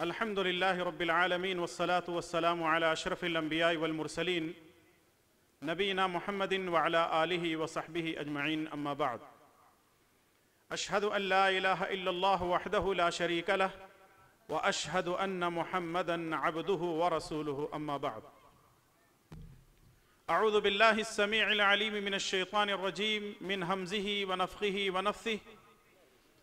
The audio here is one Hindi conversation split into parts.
الحمد لله رب العالمين والصلاة والسلام على أشرف الأنبياء والمرسلين نبينا محمد وعلى آله وصحبه أجمعين أما بعد أشهد أن لا إله إلا الله وحده لا شريك له وأشهد أن محمدا عبده ورسوله أما بعد أعوذ بالله السميع العليم من الشيطان الرجيم من همزه ونفخه ونفثه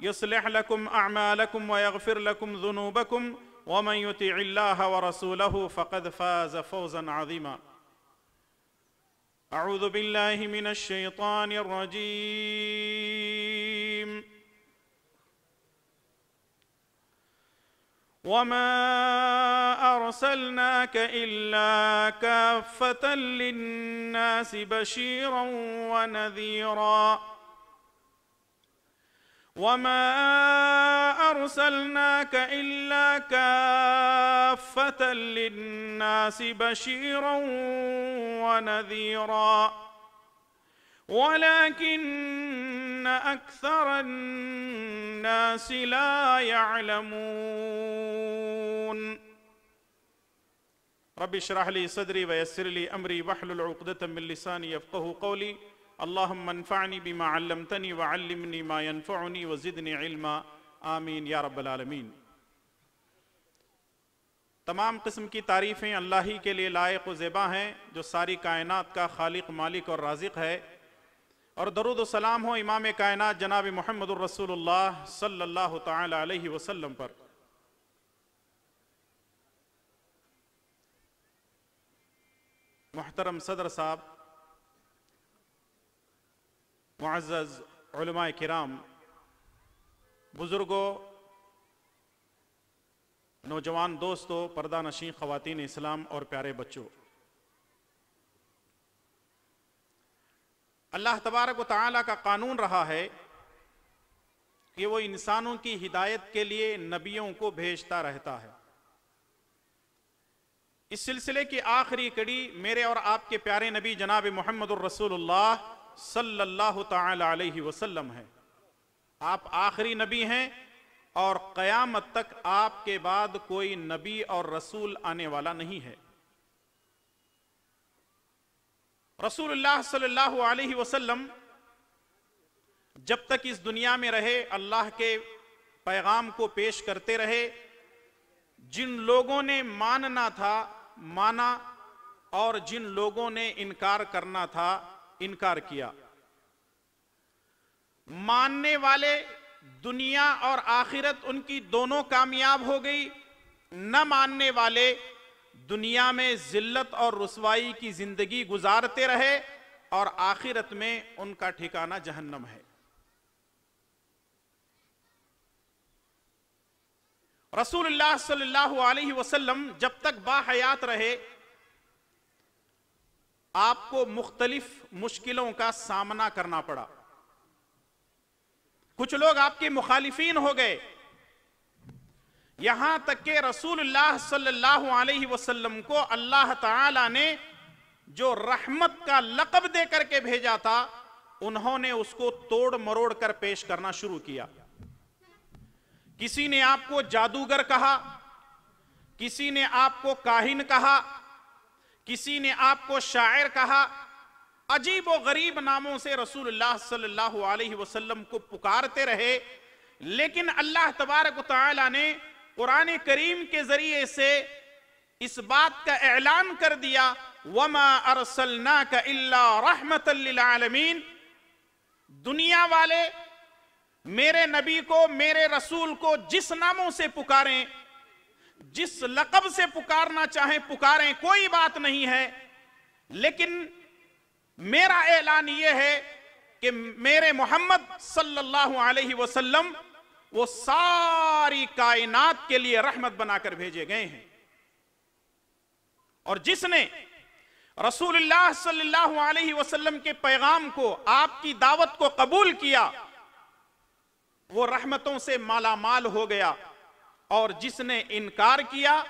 يصلح لكم اعمالكم ويغفر لكم ذنوبكم ومن يطيع الله ورسوله فقد فاز فوزا عظيما اعوذ بالله من الشيطان الرجيم وما ارسلناك الا كافه للناس بشيرا ونذيرا وما أرسلناك إلا كافة للناس بشيرا ونذيرا ولكن أكثر الناس لا يعلمون رب اشرح لي صدري ويسر لي أمري واحلل عقدة من لساني يفقه قولي اللهم انفعني بما علمتني وعلمني ما ينفعني وزدني علما इल्मा يا رب العالمين तमाम किस्म की तारीफ़ें अल्लाह ही के लिए लायक ज़ेबा हैं जो सारी कायनात का खालिक मालिक और राजिक है और दरुद सलाम हो इमाम कायनात जनाब मोहम्मद रसूलुल्लाह सल्लल्लाहु अलैहि वसल्लम पर मोहतरम सदर साहब मुआज़ कराम बुज़ुर्गों नौजवान दोस्तों परदा नशी ख़वान इस्लाम और प्यारे बच्चों अल्लाह तबारक वाली का कानून रहा है कि वो इंसानों की हिदायत के लिए नबियों को भेजता रहता है इस सिलसिले की आखिरी कड़ी मेरे और आपके प्यारे नबी जनाब मोहम्मद रसूल सल्लल्लाहु ताला अलैहि वसल्लम है आप आखिरी नबी हैं और क़यामत तक आपके बाद कोई नबी और रसूल आने वाला नहीं है रसूलुल्लाह सल्लल्लाहु अलैहि वसल्लम जब तक इस दुनिया में रहे अल्लाह के पैगाम को पेश करते रहे जिन लोगों ने मानना था माना और जिन लोगों ने इनकार करना था इनकार किया मानने वाले दुनिया और आखिरत उनकी दोनों कामयाब हो गई न मानने वाले दुनिया में जिल्लत और रसवाई की जिंदगी गुजारते रहे और आखिरत में उनका ठिकाना जहन्नम है रसूलुल्लाह सल्लल्लाहु अलैहि वसल्लम जब तक बाहयात रहे आपको मुख्तलिफ मुश्किलों का सामना करना पड़ा कुछ लोग आपके मुखालिफिन हो गए यहां तक के रसूलुल्लाह सल्लल्लाहु अलैहि वसल्लम को अल्लाह ताला ने जो रहमत का लकब दे करके भेजा था उन्होंने उसको तोड़ मरोड़ कर पेश करना शुरू किया किसी ने आपको जादूगर कहा किसी ने आपको काहिन कहा किसी ने आपको शायर कहा अजीब व गरीब नामों से रसूलुल्लाह सल्लल्लाहु अलैहि वसल्लम को पुकारते रहे लेकिन अल्लाह तबारक ने कुरान करीम के जरिए से इस बात का ऐलान कर दिया वमा अरसलना का इल्ला रहमत आलमीन दुनिया वाले मेरे नबी को मेरे रसूल को जिस नामों से पुकारें जिस लकब से पुकारना चाहें पुकारें कोई बात नहीं है लेकिन मेरा ऐलान यह है कि मेरे मोहम्मद सल्लल्लाहु अलैहि वसल्लम वो सारी कायनात के लिए रहमत बनाकर भेजे गए हैं और जिसने रसूलुल्लाह सल्लल्लाहु अलैहि वसल्लम के पैगाम को आपकी दावत को कबूल किया वो रहमतों से मालामाल हो गया और जिसने इनकार किया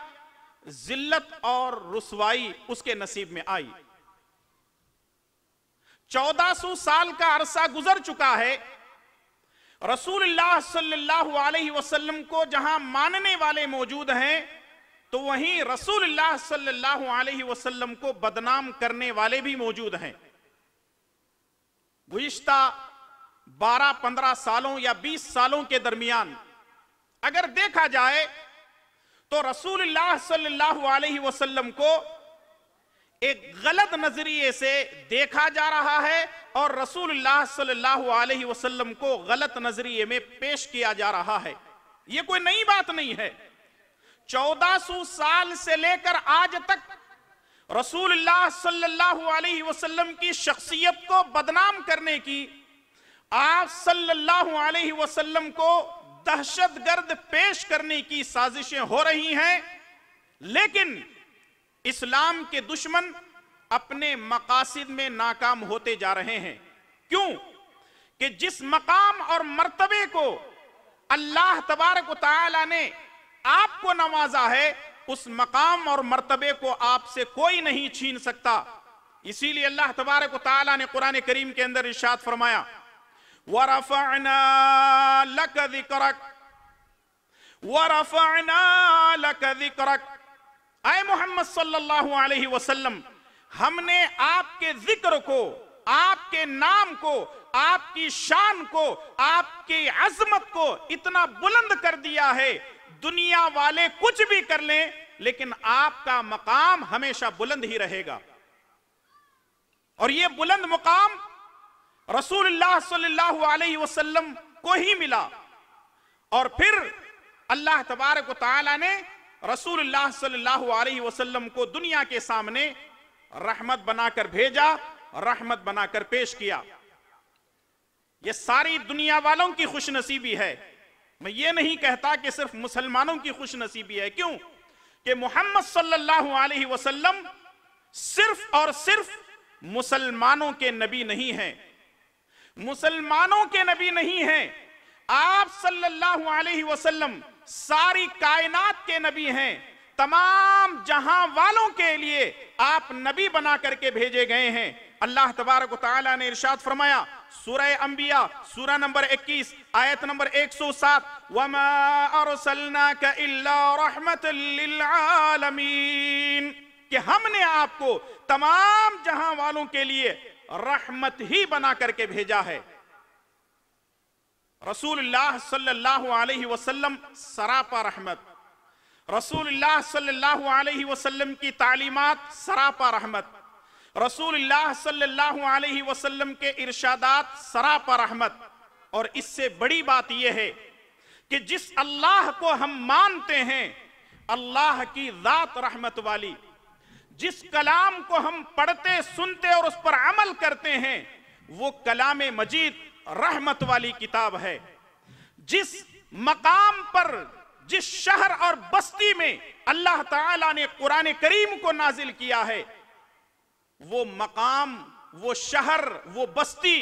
जिल्लत और रुसवाई उसके नसीब में आई 1400 साल का अरसा गुजर चुका है रसूल सल्लल्लाहु अलैहि वसल्लम को जहां मानने वाले मौजूद हैं तो वहीं रसूल सल्लल्लाहु अलैहि वसल्लम को बदनाम करने वाले भी मौजूद हैं गुज्ता 12-15 सालों या 20 सालों के दरमियान अगर देखा जाए तो रसूल सल्लल्लाहु को एक गलत नजरिए से देखा जा रहा है और रसूल सल्लल्लाहु को गलत नजरिए में पेश किया जा रहा है यह कोई नई बात नहीं है चौदह सौ साल से लेकर आज तक रसूल सल्लाह वसलम की शख्सियत को बदनाम करने की आप सल्लाह वसलम को दहशत गर्द पेश करने की साजिशें हो रही हैं लेकिन इस्लाम के दुश्मन अपने मकासद में नाकाम होते जा रहे हैं क्यों कि जिस मकाम और मर्तबे को अल्लाह तबारक ने आपको नवाजा है उस मकाम और मर्तबे को आपसे कोई नहीं छीन सकता इसीलिए अल्लाह तबारक ने कुरान करीम के अंदर इर्शाद फरमाया वरफना लक जिक्रक वरफना लक जिक्रक मोहम्मद सल्लल्लाहु अलैहि वसल्लम हमने आपके जिक्र को आपके नाम को आपकी शान को आपकी अजमत को इतना बुलंद कर दिया है दुनिया वाले कुछ भी कर लें लेकिन आपका मकाम हमेशा बुलंद ही रहेगा और यह बुलंद मुकाम रसूलुल्लाह सल्लल्लाहु को ही मिला और फिर अल्लाह तबारक ताला ने रसूलुल्लाह सल्लल्लाहु को दुनिया के सामने रहमत बनाकर भेजा रहमत बनाकर पेश किया ये सारी दुनिया वालों की खुशनसीबी है मैं ये नहीं कहता कि सिर्फ मुसलमानों की खुशनसीबी है क्यों कि मोहम्मद सल्लल्लाहु अलैहि वसल्लम सिर्फ और सिर्फ मुसलमानों के नबी नहीं हैं मुसलमानों के नबी नहीं है आप सल्लल्लाहु अलैहि वसल्लम सारी कायनात के नबी हैं तमाम जहां वालों के लिए आप नबी बना करके भेजे गए हैं अल्लाह तबारक ने इरशाद फरमाया सूरह अंबिया सूरह नंबर 21 आयत नंबर 107 वमा अरसलनाका इल्ला रहमतल लिल आलमीन कि हमने आपको तमाम जहां वालों के लिए रहमत ही बना करके भेजा है रसूल सल्लल्लाहु अलैहि वसल्लम सरापा रहमत रसूल सल्लल्लाहु अलैहि वसल्लम की तालीमत सरापा रहमत रसूल सल्लल्लाहु अलैहि वसल्लम के इर्शादात सरापा रहमत और इससे बड़ी बात यह है कि जिस अल्लाह को हम मानते हैं अल्लाह की ज़ात रहमत वाली जिस कलाम को हम पढ़ते सुनते और उस पर अमल करते हैं वो कलाम मजीद रहमत वाली किताब है जिस मकाम पर जिस शहर और बस्ती में अल्लाह ताला ने कुरान करीम को नाजिल किया है वो मकाम वो शहर वो बस्ती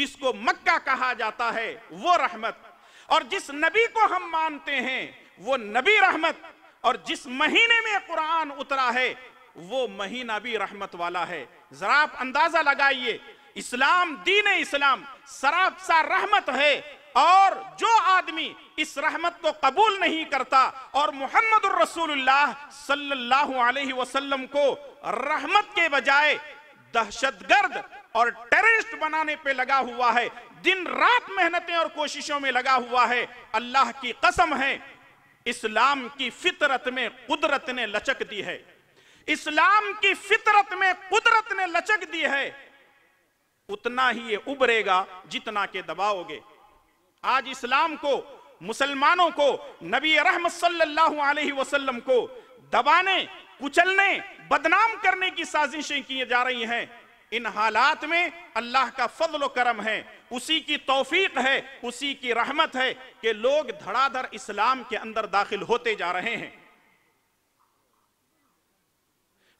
जिसको मक्का कहा जाता है वो रहमत और जिस नबी को हम मानते हैं वो नबी रहमत और जिस महीने में कुरान उतरा है वो महीना भी रहमत वाला है जरा आप अंदाजा लगाइए इस्लाम दीन इस्लाम सराबसा रहमत है और जो आदमी इस रहमत को कबूल नहीं करता और मोहम्मद वसल्लम को रहमत के बजाय दहशतगर्द और टेररिस्ट बनाने पे लगा हुआ है दिन रात मेहनतें और कोशिशों में लगा हुआ है अल्लाह की कसम है इस्लाम की फितरत में कुदरत ने लचक दी है इस्लाम की फितरत में कुदरत ने लचक दी है उतना ही ये उबरेगा जितना के दबाओगे आज इस्लाम को मुसलमानों को नबी रहमत सल्लल्लाहु अलैहि वसल्लम को दबाने कुचलने बदनाम करने की साजिशें की जा रही हैं इन हालात में अल्लाह का फजल करम है उसी की तौफीक है उसी की रहमत है कि लोग धड़ाधड़ इस्लाम के अंदर दाखिल होते जा रहे हैं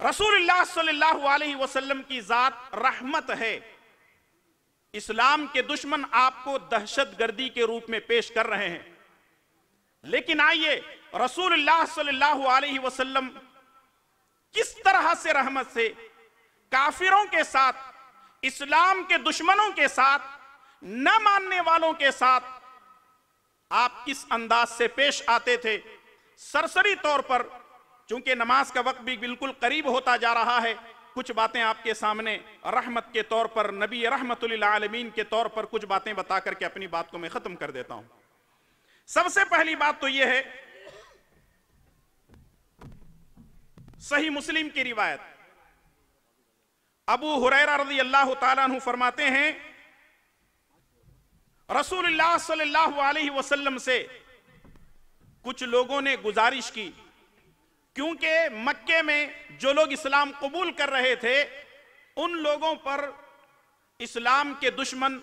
रसूल वसल्लम की ज़ात रहमत है इस्लाम के दुश्मन आपको दहशत गर्दी के रूप में पेश कर रहे हैं लेकिन आइए रसूल वसल्लम किस तरह से रहमत से काफिरों के साथ इस्लाम के दुश्मनों के साथ न मानने वालों के साथ आप किस अंदाज से पेश आते थे सरसरी तौर पर चूंकि नमाज का वक्त भी बिल्कुल करीब होता जा रहा है कुछ बातें आपके सामने रहमत के तौर पर नबी रहमत आलमीन के तौर पर कुछ बातें बता करके अपनी बात को मैं खत्म कर देता हूं सबसे पहली बात तो यह है सही मुस्लिम की रिवायत अबू हुरैरा रजी अल्लाह तु फरमाते हैं रसूलुल्लाह सल्लल्लाहु अलैहि वसल्लम से कुछ लोगों ने गुजारिश की क्योंकि मक्के में जो लोग इस्लाम कबूल कर रहे थे उन लोगों पर इस्लाम के दुश्मन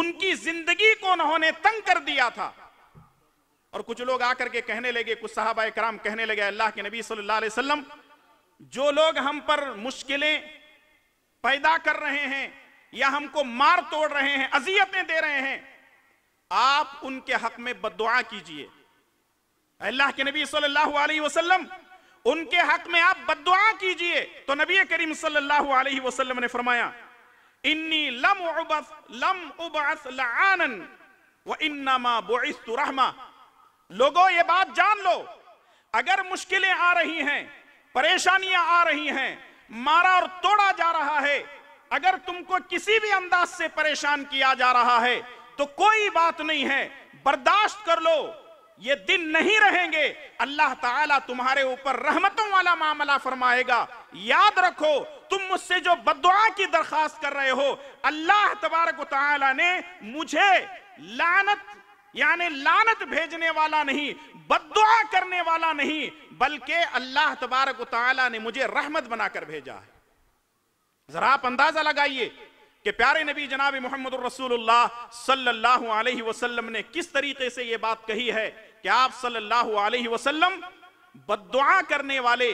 उनकी जिंदगी को उन्होंने तंग कर दिया था और कुछ लोग आकर के कहने लगे कुछ साहबा कराम कहने लगे अल्लाह के नबी सल्लल्लाहु अलैहि वसल्लम जो लोग हम पर मुश्किलें पैदा कर रहे हैं या हमको मार तोड़ रहे हैं अजियतें दे रहे हैं आप उनके हक में बदुआ कीजिए अल्लाह के नबी सल्लल्लाहु अलैहि वसल्लम उनके हक में आप बदुआ कीजिए तो नबी करीम सल्लल्लाहु अलैहि वसल्लम ने फरमाया इन्नी लम उबस लम उबस लानन व इन्नमा बुइस्तु रहमा लोगों ये बात जान लो अगर मुश्किलें आ रही हैं परेशानियां आ रही हैं मारा और तोड़ा जा रहा है अगर तुमको किसी भी अंदाज से परेशान किया जा रहा है तो कोई बात नहीं है बर्दाश्त कर लो ये दिन नहीं रहेंगे अल्लाह ताला तुम्हारे ऊपर रहमतों वाला मामला फरमाएगा याद रखो तुम मुझसे जो बदुआ की दरखास्त कर रहे हो अल्लाह तबारक ताला ने मुझे लानत यानी लानत भेजने वाला नहीं बदुआ करने वाला नहीं बल्कि अल्लाह तबारक ताला ने मुझे रहमत बनाकर भेजा है जरा आप अंदाजा लगाइए कि प्यारे नबी जनाब मोहम्मद सल्लल्लाहु अलैहि वसल्लम ने किस तरीके से यह बात कही है कि आप सल्लल्लाहु अलैहि वसल्लम बदुआ करने वाले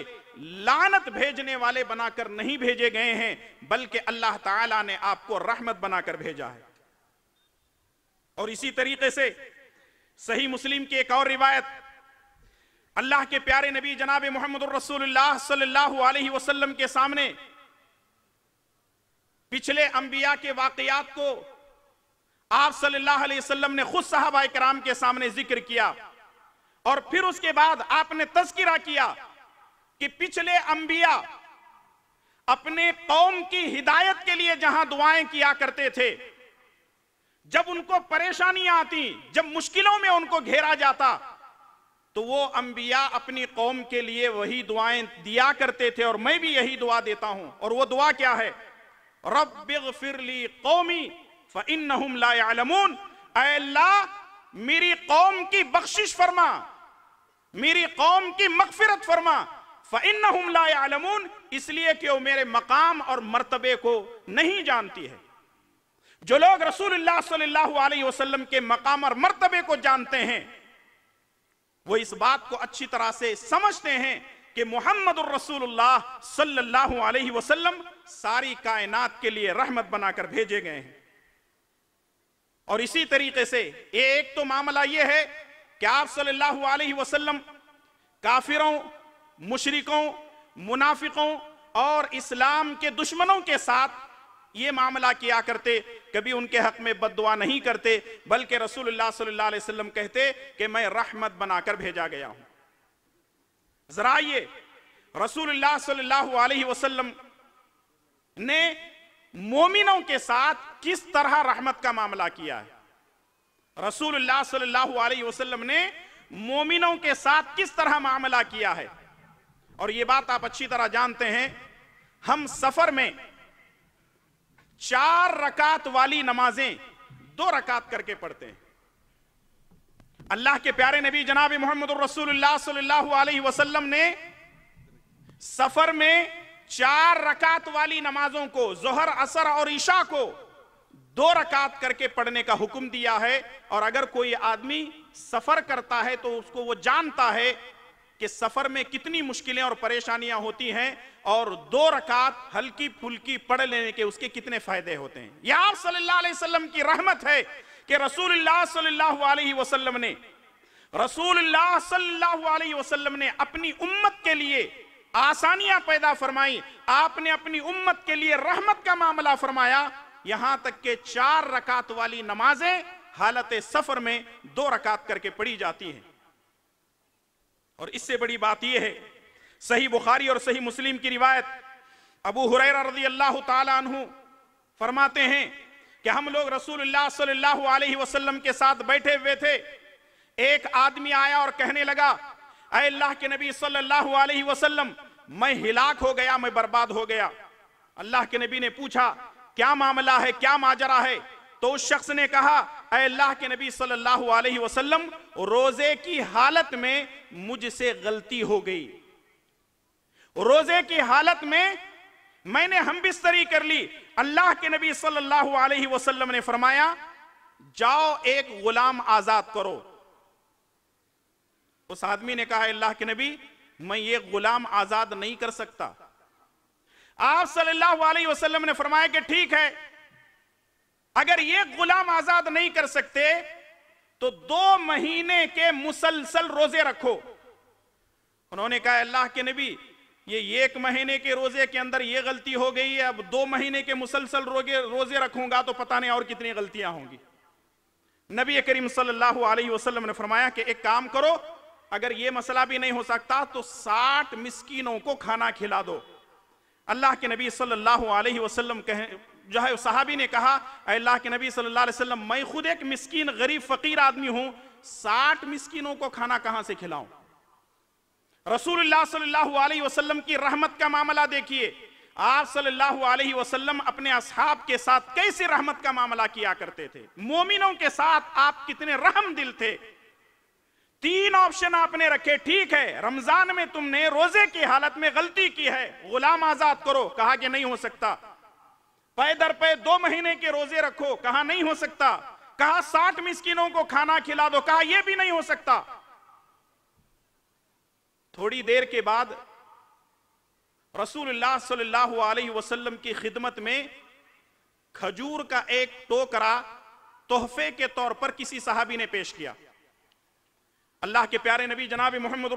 लानत भेजने वाले बनाकर नहीं भेजे गए हैं बल्कि अल्लाह ताला ने आपको रहमत बनाकर भेजा है और इसी तरीके से सही मुस्लिम की एक और रिवायत अल्लाह के प्यारे नबी जनाब मोहम्मद सल्लल्लाहु अलैहि वसल्लम के सामने पिछले अंबिया के वाकयात को आप सल्लल्लाहु अलैहि वसल्लम ने खुद साहबा कराम के सामने जिक्र किया और फिर उसके बाद आपने तस्करा किया कि पिछले अंबिया अपने कौम की हिदायत के लिए जहां दुआएं किया करते थे जब उनको परेशानियां आती जब मुश्किलों में उनको घेरा जाता तो वो अंबिया अपनी कौम के लिए वही दुआएं दिया करते थे और मैं भी यही दुआ देता हूं और वो दुआ क्या है फिरली कौमी मेरी कौम की बख्शिश फरमा मेरी कौम की मकफिरत फरमा फ़िन आलमून इसलिए कि वो मेरे मकाम और मर्तबे को नहीं जानती है जो लोग रसूल सल्लाम के मकाम और मर्तबे को जानते हैं वो इस बात को अच्छी तरह से समझते हैं कि मोहम्मद रसूल सल्लल्लाहु सारी कायनात के लिए रहमत बनाकर भेजे गए हैं और इसी तरीके से एक तो मामला यह है कि आप सल्लल्लाहु अलैहि वसल्लम काफिरों मुशरिकों मुनाफिकों और इस्लाम के दुश्मनों के साथ ये मामला किया करते कभी उनके हक में बदवा नहीं करते बल्कि रसूलुल्लाह सल्लल्लाहु अलैहि वसल्लम कहते कि मैं रहमत बनाकर भेजा गया हूं जरा ये रसूलुल्लाह सल्लल्लाहु अलैहि वसल्लम ने मोमिनों के साथ किस तरह रहमत का मामला किया है रसूल सल्लल्लाहु अलैहि वसल्लम ने मोमिनों के साथ किस तरह मामला किया है और यह बात आप अच्छी तरह जानते हैं हम सफर में चार रकात वाली नमाजें दो रकात करके पढ़ते हैं अल्लाह के प्यारे नबी जनाब मोहम्मद रसूल सल्लल्लाहु अलैहि वसल्लम ने सफर में चार रकात वाली नमाजों को जोहर असर और ईशा को दो रकात करके पढ़ने का हुक्म दिया है और अगर कोई आदमी सफर करता है तो उसको वो जानता है कि सफर में कितनी मुश्किलें और परेशानियां होती हैं और दो रकात हल्की फुल्की पढ़ लेने के उसके कितने फायदे होते हैं यह आप सल्लल्लाहु अलैहि वसल्लम की रहमत है कि रसूल सल्लल्लाहु अलैहि वसल्लम ने रसूल सल्लल्लाहु अलैहि वसल्लम ने अपनी उम्मत के लिए आसानियां पैदा फरमाई आपने अपनी उम्मत के लिए रहमत का मामला फरमाया यहां तक के चार रकात वाली नमाजें हालत सफर में दो रकात करके पढ़ी जाती हैं और इससे बड़ी बात यह है सही बुखारी और सही मुस्लिम की रिवायत अबू हुरैरा रजी अल्लाह तु फरमाते हैं कि हम लोग रसूल सल्लल्लाहु अलैहि वसल्लम के साथ बैठे हुए थे एक आदमी आया और कहने लगा अल्लाह के नबी सल्लल्लाहु अलैहि वसल्लम मैं हिलाक हो गया मैं बर्बाद हो गया अल्लाह के नबी ने पूछा क्या मामला है क्या माजरा है तो उस शख्स ने कहा अल्लाह के नबी सल्लल्लाहु अलैहि वसल्लम रोजे की हालत में मुझसे गलती हो गई रोजे की हालत में मैंने हम बिस्तरी कर ली अल्लाह के नबी सल्लल्लाहु अलैहि वसल्लम ने फरमाया जाओ एक गुलाम आजाद करो उस आदमी ने कहा अल्लाह के नबी मैं ये गुलाम आजाद नहीं कर सकता आप सल्लल्लाहु अलैहि वसल्लम ने फरमाया कि ठीक है अगर ये गुलाम आजाद नहीं कर सकते तो दो महीने के मुसलसल रोजे रखो उन्होंने कहा अल्लाह के नबी ये एक महीने के रोजे के अंदर ये गलती हो गई है अब दो महीने के मुसलसल रोजे रोजे रखूंगा तो पता नहीं और कितनी गलतियां होंगी नबी करीम सल्लल्लाहु अलैहि वसल्लम ने फरमाया कि एक काम करो अगर ये मसला भी नहीं हो सकता तो साठ मिस्किनों को खाना खिला दो अल्लाह के नबी सल्लल्लाहु अलैहि वसल्लम कहे जो है साहबी ने कहा अल्लाह के नबी सल्लल्लाहु अलैहि वसल्लम मैं खुद एक मिस्कीन गरीब फकीर आदमी हूं साठ मिस्किनों को खाना कहां से खिलाऊं रसूलुल्लाह सल्लल्लाहु अलैहि वसल्लम की रहमत का मामला देखिए आप सल्लल्लाहु अलैहि वसल्लम अपने असहाब के साथ कैसे रहमत का मामला किया करते थे मोमिनों के साथ आप कितने रहम दिल थे तीन ऑप्शन आपने रखे ठीक है रमजान में तुमने रोजे की हालत में गलती की है गुलाम आजाद करो कहा कि नहीं हो सकता पै दर पे दो महीने के रोजे रखो कहा नहीं हो सकता कहा साठ मिस्किनों को खाना खिला दो कहा यह भी नहीं हो सकता थोड़ी देर के बाद रसूलुल्लाह सल्लल्लाहु अलैहि वसल्लम की खिदमत में खजूर का एक टोकरा तोहफे के तौर पर किसी साहबी ने पेश किया अल्लाह के प्यारे नबी जनाब मोहम्मद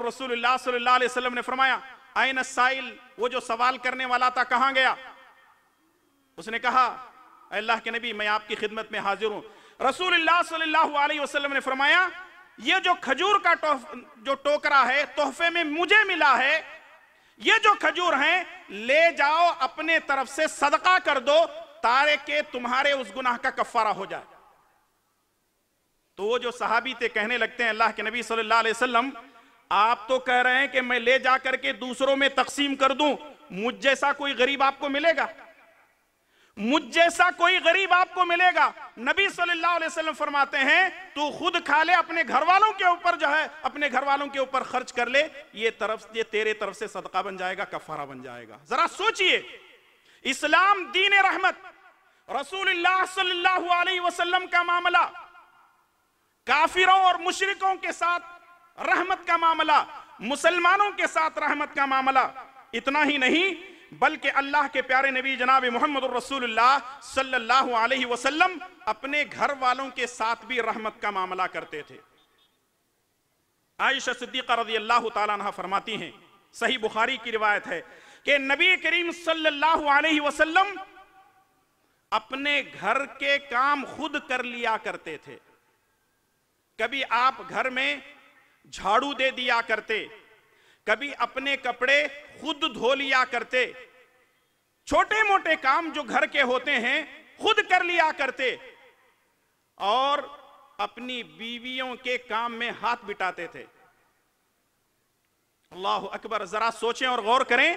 ने फरमाया आयन साइल वो जो सवाल करने वाला था कहा गया उसने कहा अल्लाह के नबी मैं आपकी खिदमत में हाजिर हूँ रसूल सल्लल्लाहु ने फरमाया ये जो खजूर का जो टोकरा है तोहफे में मुझे मिला है ये जो खजूर हैं ले जाओ अपने तरफ से सदका कर दो तारे के तुम्हारे उस गुनाह का कफारा हो जाए तो वो जो सहाबी थे कहने लगते हैं अल्लाह के नबी सल्लल्लाहु अलैहि वसल्लम आप तो कह रहे हैं कि मैं ले जा करके दूसरों में तकसीम कर दूं मुझ जैसा कोई गरीब आपको मिलेगा मुझ जैसा कोई गरीब आपको मिलेगा नबी सल्लल्लाहु अलैहि वसल्लम फरमाते हैं तू खुद खा ले अपने घर वालों के ऊपर जो है अपने घर वालों के ऊपर खर्च कर ले ये तरफ ये तेरे तरफ से सदका बन जाएगा कफारा बन जाएगा जरा सोचिए इस्लाम दीन रहमत रसूल सल्लल्लाहु अलैहि वसल्लम का मामला काफिरों और मुशरकों के साथ रहमत का मामला मुसलमानों के साथ रहमत का मामला इतना ही नहीं बल्कि अल्लाह के प्यारे नबी जनाब मोहम्मद वसल्लम अपने घर वालों के साथ भी रहमत का मामला करते थे आयशा सिद्दीक़ा रजी अल्लाह तह फरमाती हैं सही बुखारी की रिवायत है कि नबी करीम सल्लाम अपने घर के काम खुद कर लिया करते थे कभी आप घर में झाड़ू दे दिया करते कभी अपने कपड़े खुद धो लिया करते छोटे मोटे काम जो घर के होते हैं खुद कर लिया करते और अपनी बीवियों के काम में हाथ बिटाते थे अल्लाह अकबर जरा सोचें और गौर करें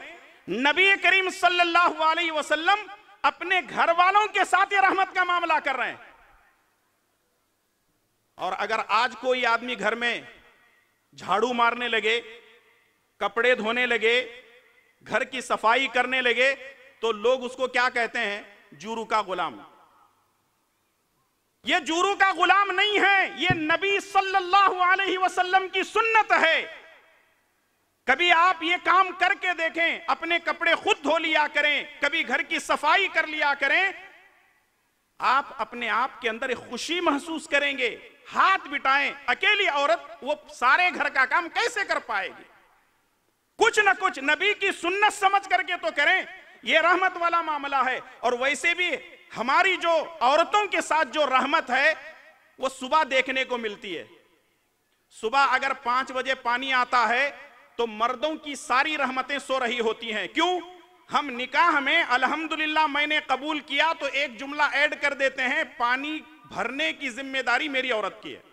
नबी करीम सल्लल्लाहु अलैहि वसल्लम अपने घर वालों के साथ ये रहमत का मामला कर रहे हैं और अगर आज कोई आदमी घर में झाड़ू मारने लगे कपड़े धोने लगे घर की सफाई करने लगे तो लोग उसको क्या कहते हैं जूरू का गुलाम ये जूरू का गुलाम नहीं है ये नबी सल्लल्लाहु अलैहि वसल्लम की सुन्नत है कभी आप ये काम करके देखें अपने कपड़े खुद धो लिया करें कभी घर की सफाई कर लिया करें आप अपने आप के अंदर एक खुशी महसूस करेंगे हाथ बिटाएं अकेली औरत वो सारे घर का काम कैसे कर पाएगी कुछ ना कुछ नबी की सुन्नत समझ करके तो करें ये रहमत वाला मामला है और वैसे भी हमारी जो औरतों के साथ जो रहमत है वो सुबह देखने को मिलती है सुबह अगर पांच बजे पानी आता है तो मर्दों की सारी रहमतें सो रही होती हैं क्यों हम निकाह में अल्हम्दुलिल्लाह मैंने कबूल किया तो एक जुमला ऐड कर देते हैं पानी भरने की जिम्मेदारी मेरी औरत की है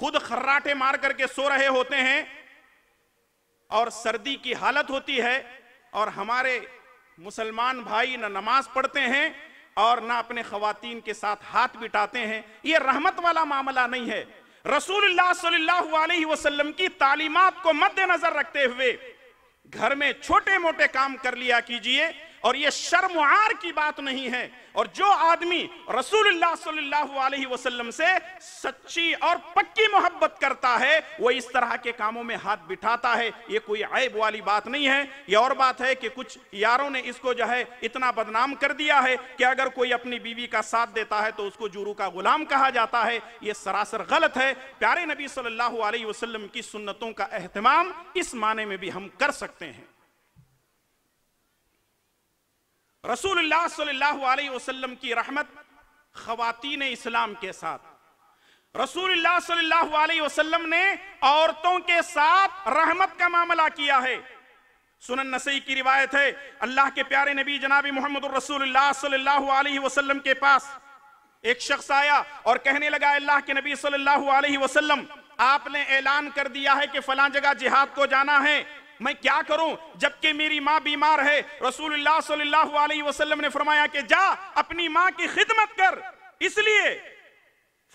खुद खर्राटे मार करके सो रहे होते हैं और सर्दी की हालत होती है और हमारे मुसलमान भाई ना नमाज पढ़ते हैं और ना अपने खातिन के साथ हाथ बिटाते हैं ये रहमत वाला मामला नहीं है रसूल सल्लाम की तालीमत को मद्देनजर रखते हुए घर में छोटे मोटे काम कर लिया कीजिए और ये शर्मार की बात नहीं है और जो आदमी रसूल सल्लल्लाहु वसल्लम से सच्ची और पक्की मोहब्बत करता है वो इस तरह के कामों में हाथ बिठाता है ये कोई ऐब वाली बात नहीं है ये और बात है कि कुछ यारों ने इसको जो है इतना बदनाम कर दिया है कि अगर कोई अपनी बीवी का साथ देता है तो उसको जुरू का गुलाम कहा जाता है ये सरासर गलत है प्यारे नबी सल्लल्लाहु अलैहि वसल्लम की सुन्नतों का अहतमाम इस माने में भी हम कर सकते हैं रसूल सल्लाम की रहमत खवतिन इस्लाम के साथ रसूल सल्लाम ने औरतों के साथ रहमत का मामला किया है सुनन नसई की रिवायत है अल्लाह के प्यारे नबी जनाबी मोहम्मद के पास एक शख्स आया और कहने लगा अल्लाह के नबी सल्लल्लाहु अलैहि वसल्लम आपने ऐलान कर दिया है कि फला जगह जिहाद को जाना है मैं क्या करूं जबकि मेरी माँ बीमार है रसूलुल्लाह सल्लल्लाहु अलैहि वसल्लम ने फरमाया कि जा अपनी माँ की खिदमत कर इसलिए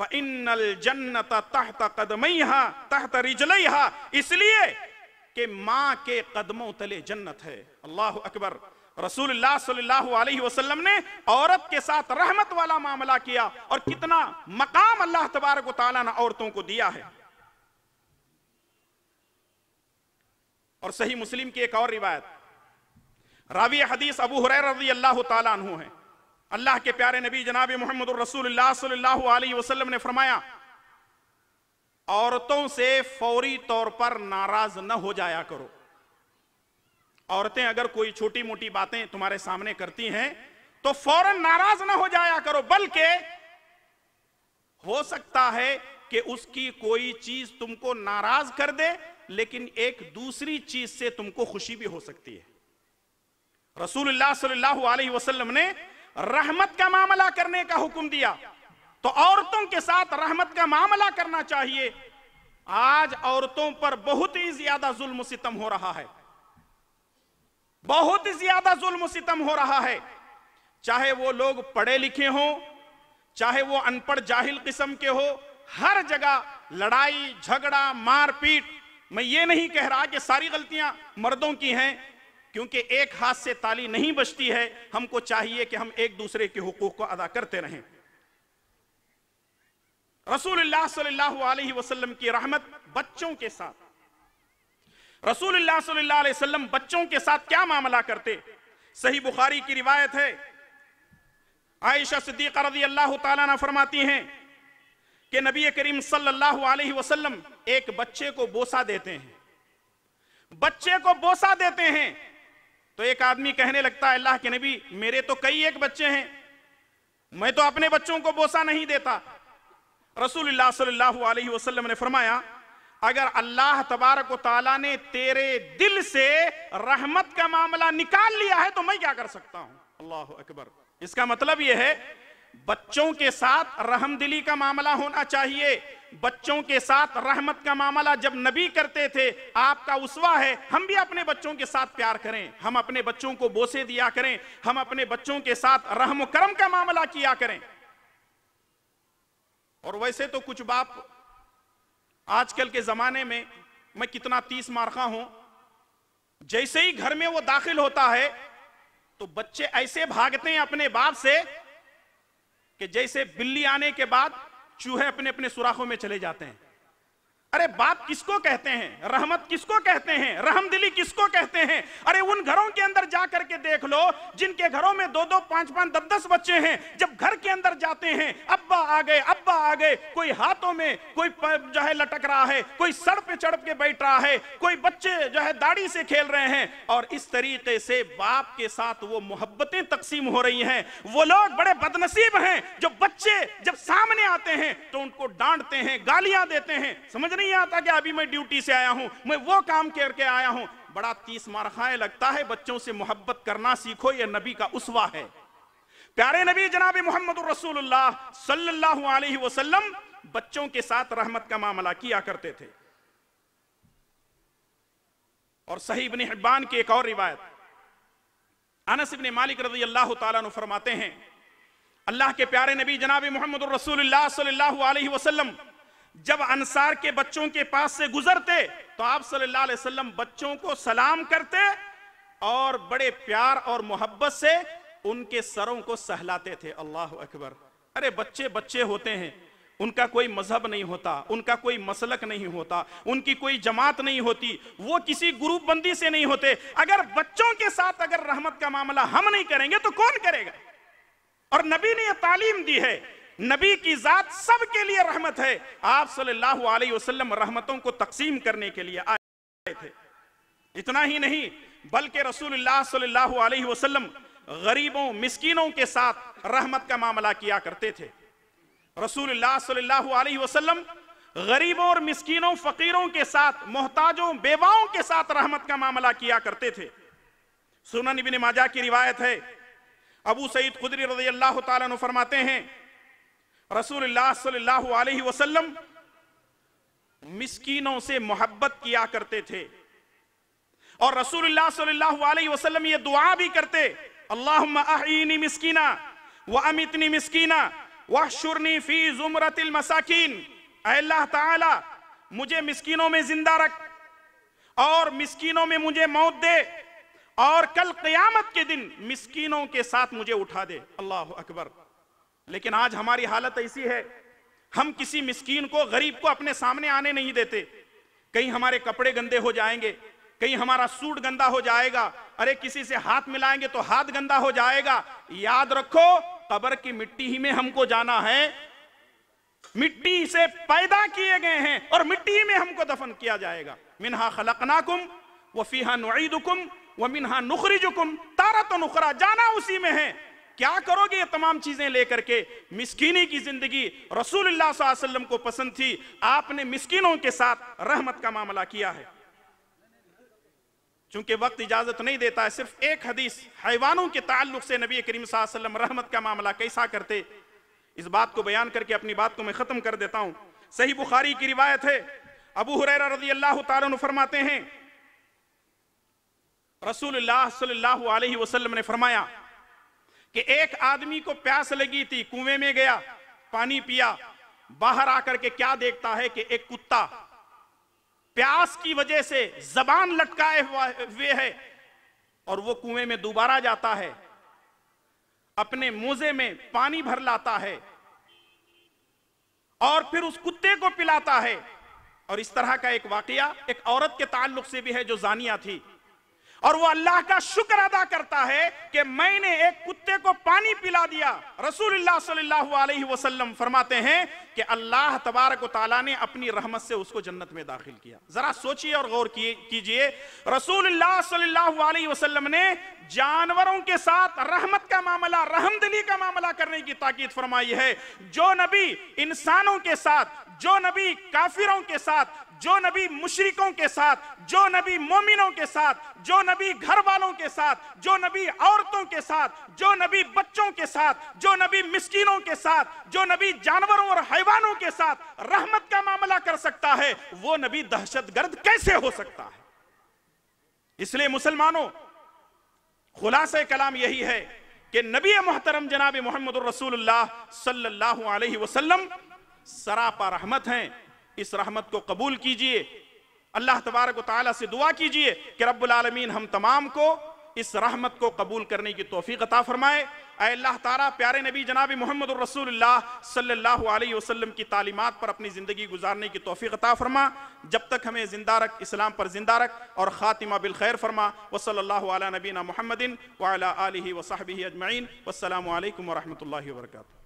फ़इन्नल जन्नत तहत कदमैहा तहत रिजलैहा इसलिए कि माँ के कदमों तले जन्नत है अल्लाह अकबर रसूलुल्लाह सल्लल्लाहु अलैहि वसल्लम ने औरत के साथ रहमत वाला मामला किया और कितना मकाम अल्लाह तबारक ताला ने औरतों को दिया है और सही मुस्लिम की एक और रिवायत रावी हदीस अबू हुरैर रजी अल्लाह तु है अल्लाह के प्यारे नबी जनाब मोहम्मद वसल्लम ने फरमाया औरतों से फौरी तौर पर नाराज न हो जाया करो औरतें अगर कोई छोटी मोटी बातें तुम्हारे सामने करती हैं तो फौरन नाराज ना हो जाया करो बल्कि हो सकता है कि उसकी कोई चीज तुमको नाराज कर दे लेकिन एक दूसरी चीज से तुमको खुशी भी हो सकती है रसूल सल्लल्लाहु अलैहि वसल्लम ने रहमत का मामला करने का हुक्म दिया तो औरतों के साथ रहमत का मामला करना चाहिए आज औरतों पर बहुत ही ज्यादा जुल्म सितम हो रहा है बहुत ही ज्यादा जुल्म सितम हो रहा है चाहे वो लोग पढ़े लिखे हों चाहे वो अनपढ़ जाहिल किस्म के हो हर जगह लड़ाई झगड़ा मारपीट मैं ये नहीं कह रहा कि सारी गलतियां मर्दों की हैं क्योंकि एक हाथ से ताली नहीं बचती है हमको चाहिए कि हम एक दूसरे के हकूक को अदा करते रहें रसूल सल्लल्लाहु अलैहि वसल्लम की रहमत बच्चों के साथ रसूल सल्लल्लाहु अलैहि वसल्लम बच्चों के साथ क्या मामला करते सही बुखारी की रिवायत है आयशा सिद्दीक रजी अल्लाह तला फरमाती हैं कि नबी करीम सल्लल्लाहु अलैहि वसल्लम एक बच्चे को बोसा देते हैं बच्चे को बोसा देते हैं तो एक आदमी कहने लगता है अल्लाह के नबी मेरे तो कई एक बच्चे हैं मैं तो अपने बच्चों को बोसा नहीं देता रसूल सल्लल्लाहु अलैहि वसल्लम ने फरमाया अगर अल्लाह तबारक ताला ने तेरे दिल से रहमत का मामला निकाल लिया है तो मैं क्या कर सकता हूं अल्लाह अकबर इसका मतलब यह है बच्चों के साथ रहमदिली का मामला होना चाहिए बच्चों के साथ रहमत का मामला जब नबी करते थे आपका उसवा है हम भी अपने बच्चों के साथ प्यार करें हम अपने बच्चों को बोसे दिया करें हम अपने बच्चों के साथ रहम करम का मामला किया करें और वैसे तो कुछ बाप आजकल के जमाने में मैं कितना तीस मारखा हूं जैसे ही घर में वो दाखिल होता है तो बच्चे ऐसे भागते हैं अपने बाप से कि जैसे बिल्ली आने के बाद चूहे अपने अपने सुराखों में चले जाते हैं अरे बाप किसको कहते हैं रहमत किसको कहते हैं रहमदिली किसको कहते हैं अरे उन घरों के अंदर जा करके देख लो जिनके घरों में दो दो पांच पांच दस दस बच्चे हैं जब घर के अंदर जाते हैं अब्बा आ गए अब्बा आ गए कोई हाथों में कोई जो है लटक रहा है कोई सड़ पे चढ़ के बैठ रहा है कोई बच्चे जो है दाढ़ी से खेल रहे हैं और इस तरीके से बाप के साथ वो मोहब्बतें तकसीम हो रही हैं वो लोग बड़े बदनसीब हैं जो बच्चे जब सामने आते हैं तो उनको डांटते हैं गालियां देते हैं समझ नहीं नहीं आता कि अभी मैं ड्यूटी से आया हूं मैं वो काम करके आया हूं बड़ा तीस मारखाएं लगता है बच्चों से मोहब्बत करना सीखो ये नबी का उसवा है प्यारे नबी जनाब मोहम्मद रसूलुल्लाह वसल्लम बच्चों के साथ रहमत का मामला किया करते थे और सही इबन हिब्बान की एक और रिवायत अनस इबन मालिक रजी अल्लाह तु फरमाते हैं अल्लाह के प्यारे नबी जनाब मोहम्मद रसूलुल्लाह सल्लल्लाहु अलैहि वसल्लम जब अनसार के बच्चों के पास से गुजरते तो आप सल्लल्लाहु अलैहि वसल्लम बच्चों को सलाम करते और बड़े प्यार और मोहब्बत से उनके सरों को सहलाते थे अल्लाह अकबर अरे बच्चे बच्चे होते हैं उनका कोई मजहब नहीं होता उनका कोई मसलक नहीं होता उनकी कोई जमात नहीं होती वो किसी ग्रुप बंदी से नहीं होते अगर बच्चों के साथ अगर रहमत का मामला हम नहीं करेंगे तो कौन करेगा और नबी ने यह तालीम दी है नबी की जात सबके लिए रहमत है आप सल्लल्लाहु अलैहि वसल्लम रहमतों को तकसीम करने के लिए आए थे इतना ही नहीं बल्कि रसूलुल्लाह सल्लल्लाहु अलैहि वसल्लम गरीबों मिस्कीनों के साथ रहमत का मामला किया करते थे रसूलुल्लाह सल्लल्लाहु अलैहि वसल्लम गरीबों और मिस्कीनों फकीरों के साथ मोहताजों बेवाओं के साथ रहमत का मामला किया करते थे सुनन बिन माजा की रिवायत है अबू सईद खुदरी रजी अल्लाह तला फरमाते हैं रसूल सल्लल्लाहु वसल्लम मिसकीनों से मोहब्बत किया करते थे और रसूल वसल्लम ये दुआ भी करते अल्लाहनी मिसकीना वह अमितनी मिसकीना वह शुरनी फी जुमरतिल मसाकिन अल्लाह ताला मुझे मिसकीनों में जिंदा रख और मिसकीनों में मुझे मौत दे और कल कयामत के दिन मिसकीनों के साथ मुझे उठा दे अल्लाह अकबर लेकिन आज हमारी हालत ऐसी है हम किसी मिस्कीन को गरीब को अपने सामने आने नहीं देते कहीं हमारे कपड़े गंदे हो जाएंगे कहीं हमारा सूट गंदा हो जाएगा अरे किसी से हाथ मिलाएंगे तो हाथ गंदा हो जाएगा याद रखो कबर की मिट्टी ही में हमको जाना है मिट्टी से पैदा किए गए हैं और मिट्टी में हमको दफन किया जाएगा मिनहा खलकनाकुम वफीहा नुईदुकुम व मिनहा नुखरिजुकुम तारा तो नुखरा जाना उसी में है क्या करोगे ये तमाम चीजें लेकर के मिस्किनी की जिंदगी रसूल सल्लम को पसंद थी आपने मिस्किनों के साथ रहमत का मामला किया है चूंकि वक्त इजाजत नहीं देता है सिर्फ एक हदीस हैवानों के ताल्लुक से नबी करीम सल्लम रहमत का मामला कैसा करते इस बात को बयान करके अपनी बात को मैं खत्म कर देता हूं सही बुखारी की रिवायत है अबू हुरैरा रजी अल्लाह तारन फरमाते हैं रसूल सल्लल्लाहु ने फरमाया कि एक आदमी को प्यास लगी थी कुएं में गया पानी पिया बाहर आकर के क्या देखता है कि एक कुत्ता प्यास की वजह से जबान लटकाए हुए है और वो कुएं में दोबारा जाता है अपने मोजे में पानी भर लाता है और फिर उस कुत्ते को पिलाता है और इस तरह का एक वाकया एक औरत के ताल्लुक से भी है जो जानिया थी और वो अल्लाह का शुक्र अदा करता है कि मैंने एक कुत्ते को पानी पिला दिया रसूल वसल्लम फरमाते हैं कि अल्लाह तबारक ताला ने अपनी रहमत से उसको जन्नत में दाखिल किया जरा सोचिए और गौर कीजिए रसूल सल्लल्लाहु वसल्लम ने जानवरों के साथ रहमत का मामला रहमदली का मामला करने की ताकीद फरमाई है जो नबी इंसानों के साथ जो नबी काफिरों के साथ जो नबी मुशरिकों के साथ जो नबी मोमिनों के साथ जो नबी घर वालों के साथ जो नबी औरतों के साथ जो नबी बच्चों के साथ जो नबी मिस्किनों के साथ जो नबी जानवरों और हैवानों के साथ रहमत का मामला कर सकता है वो नबी दहशतगर्द कैसे हो सकता है इसलिए मुसलमानों खुलासे कलाम यही है कि नबी मोहतरम जनाब मोहम्मद रसूल सल्लल्लाहु सरापा रहमत हैं इस रहमत को कबूल कीजिए अल्लाह तबारक ताली से दुआ कीजिए कि रब्लमीन हम तमाम को इस रहमत को कबूल करने की तोफ़ी अता फ़रमाए अल्लाह तारा प्यारे नबी जनाब मोहम्मद सल्लल्लाहु अलैहि वसल्लम की तालीमत पर अपनी ज़िंदगी गुजारने की तोफ़ी अता फ़रमा जब तक हमें ज़िंदा रख इस्लाम पर ज़िंदा रख और ख़ातिमा बिलखैर फ़रमा वसल्ला नबीना महमदिन वाला वसाबी अजमैन वसलम वरहमल वर्का